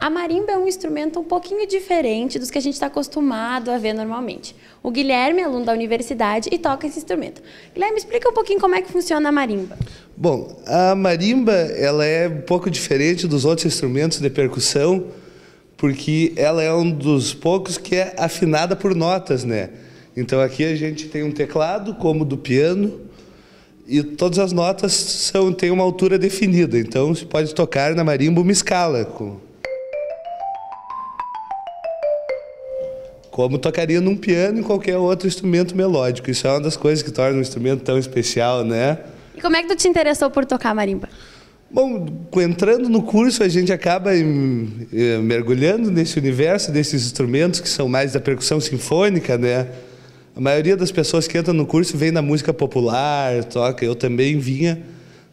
A marimba é um instrumento um pouquinho diferente dos que a gente está acostumado a ver normalmente. O Guilherme é aluno da universidade e toca esse instrumento. Guilherme, explica um pouquinho como é que funciona a marimba. Bom, a marimba ela é um pouco diferente dos outros instrumentos de percussão, porque ela é um dos poucos que é afinada por notas, né? Então aqui a gente tem um teclado como do piano e todas as notas são têm uma altura definida. Então se pode tocar na marimba uma escala com como tocaria num piano e qualquer outro instrumento melódico. Isso é uma das coisas que torna um instrumento tão especial, né? E como é que tu te interessou por tocar marimba? Bom, entrando no curso, a gente acaba eh, mergulhando nesse universo desses instrumentos que são mais da percussão sinfônica, né? A maioria das pessoas que entram no curso vem da música popular, toca, eu também vinha,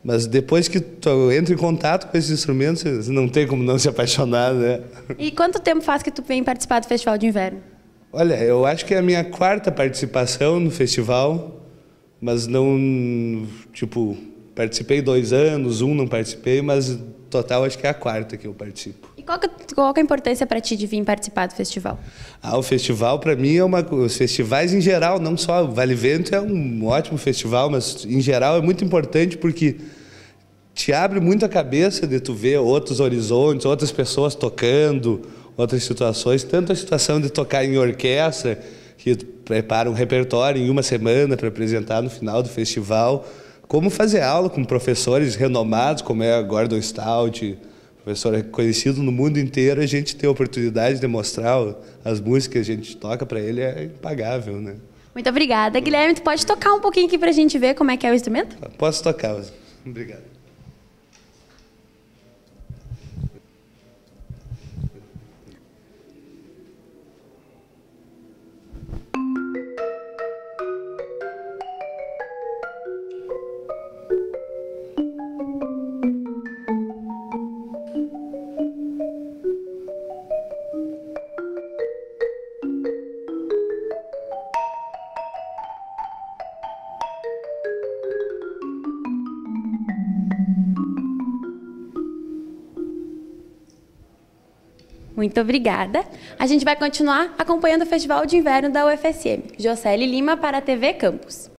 mas depois que tu entra em contato com esses instrumentos, não tem como não se apaixonar, né? E quanto tempo faz que tu vem participar do Festival de Inverno? Olha, eu acho que é a minha quarta participação no festival, mas não, tipo, participei dois anos, um não participei, mas total acho que é a quarta que eu participo. E qual, que, qual que é a importância para ti de vir participar do festival? Ah, o festival para mim é uma... Os festivais em geral, não só... O Vale Vento é um ótimo festival, mas em geral é muito importante porque te abre muito a cabeça de tu ver outros horizontes, outras pessoas tocando, outras situações, tanto a situação de tocar em orquestra, que prepara um repertório em uma semana para apresentar no final do festival, como fazer aula com professores renomados, como é Gordon Stout, professor conhecido no mundo inteiro, a gente ter a oportunidade de mostrar as músicas que a gente toca para ele é impagável, né? Muito obrigada. Guilherme, tu pode tocar um pouquinho aqui para a gente ver como é que é o instrumento? Posso tocar, obrigado. Muito obrigada. A gente vai continuar acompanhando o Festival de Inverno da UFSM. Jocely Lima para a TV Campus.